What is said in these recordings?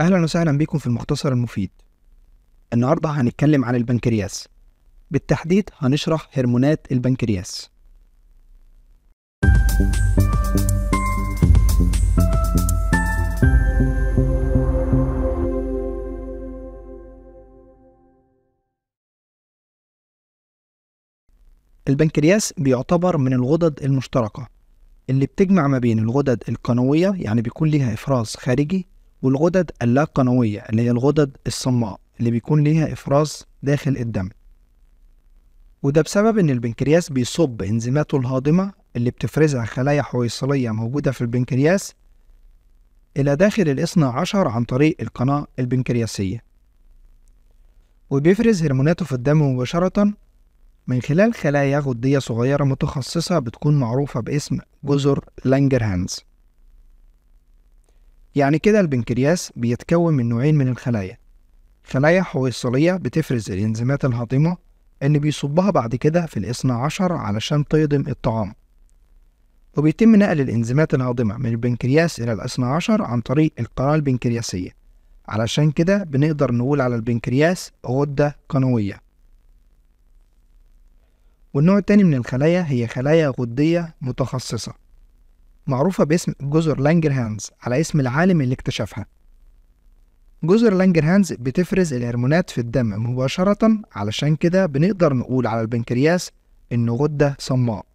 أهلا وسهلا بكم في المختصر المفيد النهاردة هنتكلم عن البنكرياس بالتحديد هنشرح هرمونات البنكرياس البنكرياس بيعتبر من الغدد المشتركة اللي بتجمع ما بين الغدد القنوية يعني بيكون ليها إفراز خارجي والغدد اللا قنوية اللي هي الغدد الصماء اللي بيكون ليها إفراز داخل الدم وده بسبب إن البنكرياس بيصب إنزيماته الهاضمة اللي بتفرزها خلايا حويصلية موجودة في البنكرياس إلى داخل الإثنى عشر عن طريق القناة البنكرياسية وبيفرز هرموناته في الدم مباشرة من خلال خلايا غدية صغيرة متخصصة بتكون معروفة باسم جزر لانجرهانز يعني كده البنكرياس بيتكون من نوعين من الخلايا خلايا حويصلية بتفرز الإنزيمات الهضمة اللي بيصبها بعد كده في الاثنى عشر علشان تهضم الطعام وبيتم نقل الإنزيمات الهاضمة من البنكرياس إلى الاثنى عشر عن طريق القناة البنكرياسية علشان كده بنقدر نقول على البنكرياس غدة قنوية والنوع التاني من الخلايا هي خلايا غدية متخصصة معروفة باسم جزر لانجرهانز على اسم العالم اللي اكتشفها جزر لانجرهانز بتفرز الهرمونات في الدم مباشرة علشان كده بنقدر نقول على البنكرياس إنه غدة صماء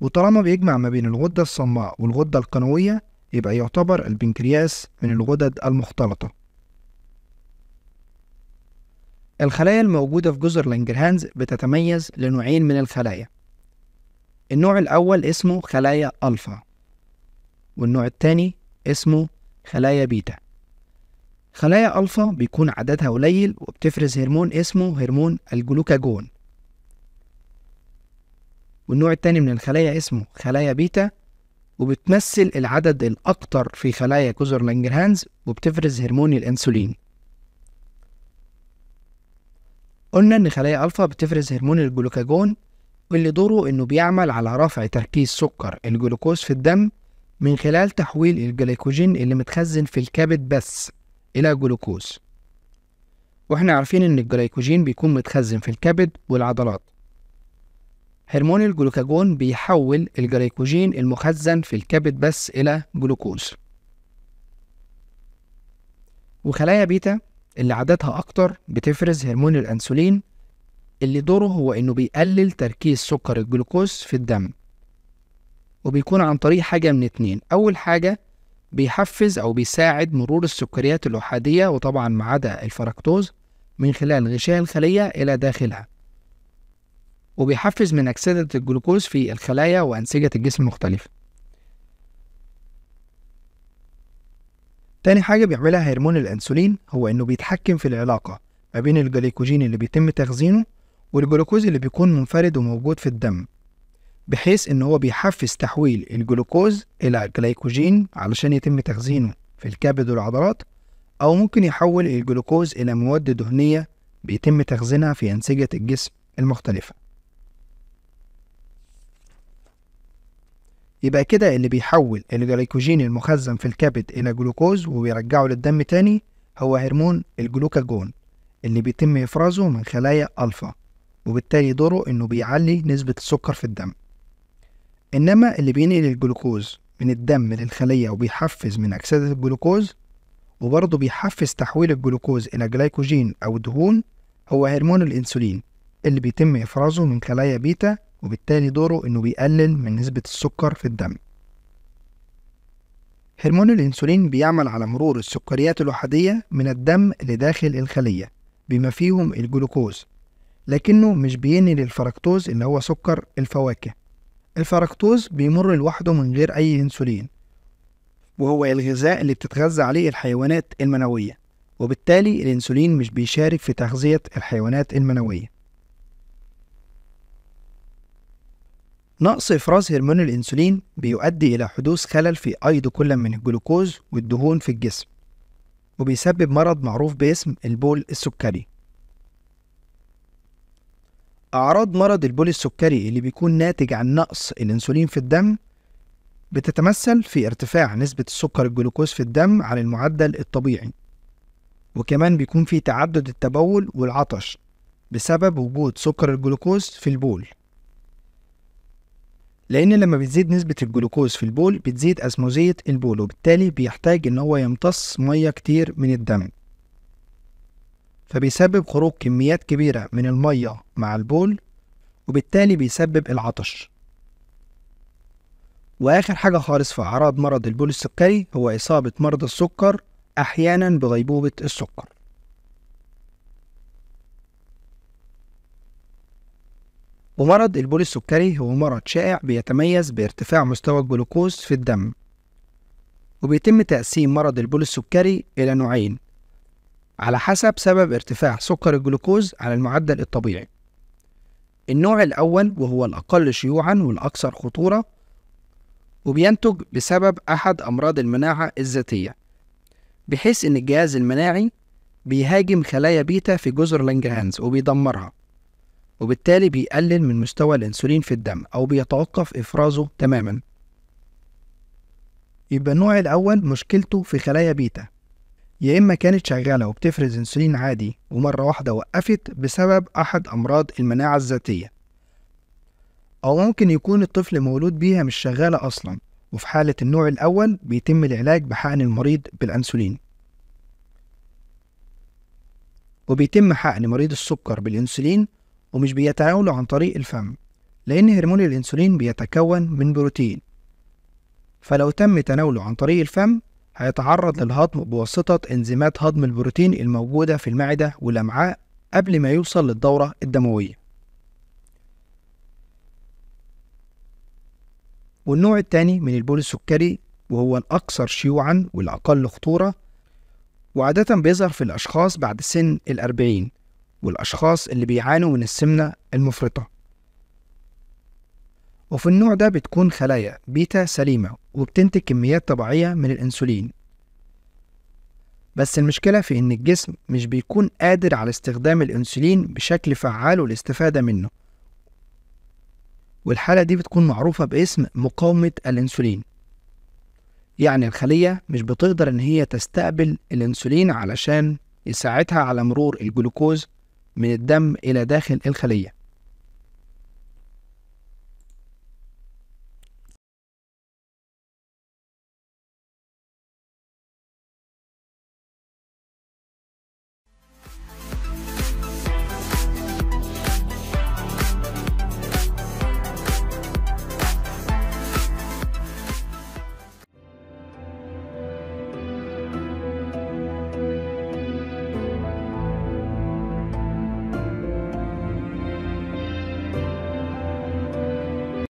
وطالما بيجمع ما بين الغدة الصماء والغدة القنوية يبقى يعتبر البنكرياس من الغدد المختلطة الخلايا الموجودة في جزر لانجرهانز بتتميز لنوعين من الخلايا النوع الأول اسمه خلايا ألفا والنوع الثاني اسمه خلايا بيتا خلايا ألفا بيكون عددها قليل وبتفرز هرمون اسمه هرمون الجلوكاجون والنوع التاني من الخلايا اسمه خلايا بيتا وبتمثل العدد الأكتر في خلايا جزر لانجرهانز وبتفرز هرمون الأنسولين قلنا إن خلايا ألفا بتفرز هرمون الجلوكاجون واللي دوره إنه بيعمل على رفع تركيز سكر الجلوكوز في الدم من خلال تحويل الجليكوجين اللي متخزن في الكبد بس إلى جلوكوز واحنا عارفين إن الجليكوجين بيكون متخزن في الكبد والعضلات هرمون الجلوكاجون بيحول الجليكوجين المخزن في الكبد بس إلى جلوكوز وخلايا بيتا اللي عددها أكتر بتفرز هرمون الأنسولين اللي دوره هو إنه بيقلل تركيز سكر الجلوكوز في الدم وبيكون عن طريق حاجة من اتنين أول حاجة بيحفز أو بيساعد مرور السكريات الأحادية وطبعا ما عدا الفركتوز من خلال غشاء الخلية إلى داخلها وبيحفز من أكسدة الجلوكوز في الخلايا وأنسجة الجسم المختلفة تاني حاجة بيعملها هرمون الأنسولين هو إنه بيتحكم في العلاقة ما بين الجليكوجين اللي بيتم تخزينه والجلوكوز اللي بيكون منفرد وموجود في الدم بحيث إن هو بيحفز تحويل الجلوكوز إلى جلايكوجين علشان يتم تخزينه في الكبد والعضلات أو ممكن يحول الجلوكوز إلى مواد دهنية بيتم تخزينها في أنسجة الجسم المختلفة يبقى كده اللي بيحول الجلايكوجين المخزن في الكبد إلى جلوكوز وبيرجعه للدم تاني هو هرمون الجلوكاجون اللي بيتم إفرازه من خلايا ألفا وبالتالي دوره إنه بيعلي نسبة السكر في الدم إنما اللي بينقل الجلوكوز من الدم للخلية وبيحفز من أكسدة الجلوكوز وبرضه بيحفز تحويل الجلوكوز إلى جلايكوجين أو دهون هو هرمون الأنسولين اللي بيتم إفرازه من خلايا بيتا وبالتالي دوره إنه بيقلل من نسبة السكر في الدم هرمون الأنسولين بيعمل على مرور السكريات الأحادية من الدم لداخل الخلية بما فيهم الجلوكوز لكنه مش بينقل الفركتوز اللي هو سكر الفواكه الفركتوز بيمر لوحده من غير أي أنسولين وهو الغذاء اللي بتتغذى عليه الحيوانات المنوية وبالتالي الأنسولين مش بيشارك في تغذية الحيوانات المنوية نقص إفراز هرمون الأنسولين بيؤدي إلى حدوث خلل في أيض كل من الجلوكوز والدهون في الجسم وبيسبب مرض معروف باسم البول السكري أعراض مرض البولي السكري اللي بيكون ناتج عن نقص الأنسولين في الدم بتتمثل في ارتفاع نسبة السكر الجلوكوز في الدم عن المعدل الطبيعي وكمان بيكون في تعدد التبول والعطش بسبب وجود سكر الجلوكوز في البول لأن لما بتزيد نسبة الجلوكوز في البول بتزيد أسموزية البول وبالتالي بيحتاج إن هو يمتص مية كتير من الدم فبيسبب خروج كميات كبيرة من المية مع البول وبالتالي بيسبب العطش وآخر حاجة خالص في أعراض مرض البول السكري هو إصابة مرضى السكر أحيانا بغيبوبة السكر ومرض البول السكري هو مرض شائع بيتميز بارتفاع مستوى الجلوكوز في الدم وبيتم تقسيم مرض البول السكري إلى نوعين على حسب سبب ارتفاع سكر الجلوكوز على المعدل الطبيعي النوع الأول وهو الأقل شيوعا والأكثر خطورة وبينتج بسبب أحد أمراض المناعة الذاتية بحيث إن الجهاز المناعي بيهاجم خلايا بيتا في جزر لانجهانز وبيدمرها وبالتالي بيقلل من مستوى الأنسولين في الدم أو بيتوقف إفرازه تماما يبقى النوع الأول مشكلته في خلايا بيتا يا إما كانت شغالة وبتفرز أنسولين عادي ومرة واحدة وقفت بسبب أحد أمراض المناعة الذاتية أو ممكن يكون الطفل مولود بيها مش شغالة أصلا وفي حالة النوع الأول بيتم العلاج بحقن المريض بالأنسولين وبيتم حقن مريض السكر بالأنسولين ومش بيتناوله عن طريق الفم لأن هرمون الأنسولين بيتكون من بروتين فلو تم تناوله عن طريق الفم هيتعرض للهضم بواسطة انزيمات هضم البروتين الموجودة في المعدة والأمعاء قبل ما يوصل للدورة الدموية والنوع الثاني من البول السكري وهو الأكثر شيوعا والأقل خطورة وعادة بيظهر في الأشخاص بعد سن الأربعين والأشخاص اللي بيعانوا من السمنة المفرطة وفي النوع ده بتكون خلايا بيتا سليمة وبتنتج كميات طبيعية من الأنسولين بس المشكلة في إن الجسم مش بيكون قادر على استخدام الأنسولين بشكل فعال والاستفادة منه والحالة دي بتكون معروفة باسم مقاومة الأنسولين يعني الخلية مش بتقدر إن هي تستقبل الأنسولين علشان يساعدها على مرور الجلوكوز من الدم إلى داخل الخلية